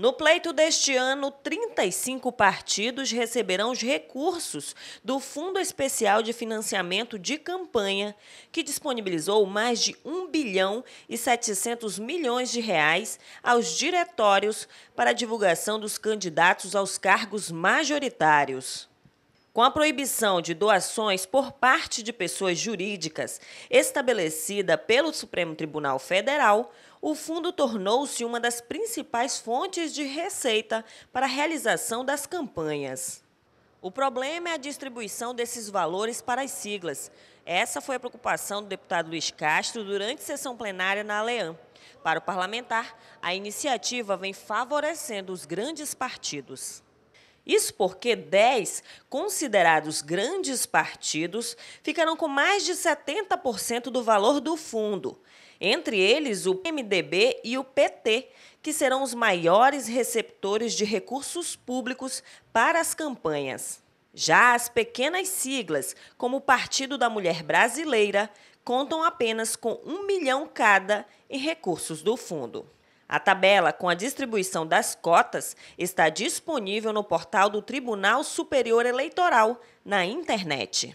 No pleito deste ano, 35 partidos receberão os recursos do Fundo Especial de Financiamento de Campanha, que disponibilizou mais de 1 bilhão e 700 milhões de reais aos diretórios para a divulgação dos candidatos aos cargos majoritários. Com a proibição de doações por parte de pessoas jurídicas estabelecida pelo Supremo Tribunal Federal, o fundo tornou-se uma das principais fontes de receita para a realização das campanhas. O problema é a distribuição desses valores para as siglas. Essa foi a preocupação do deputado Luiz Castro durante sessão plenária na Alean. Para o parlamentar, a iniciativa vem favorecendo os grandes partidos. Isso porque 10 considerados grandes partidos ficarão com mais de 70% do valor do fundo, entre eles o MDB e o PT, que serão os maiores receptores de recursos públicos para as campanhas. Já as pequenas siglas, como o Partido da Mulher Brasileira, contam apenas com um milhão cada em recursos do fundo. A tabela com a distribuição das cotas está disponível no portal do Tribunal Superior Eleitoral, na internet.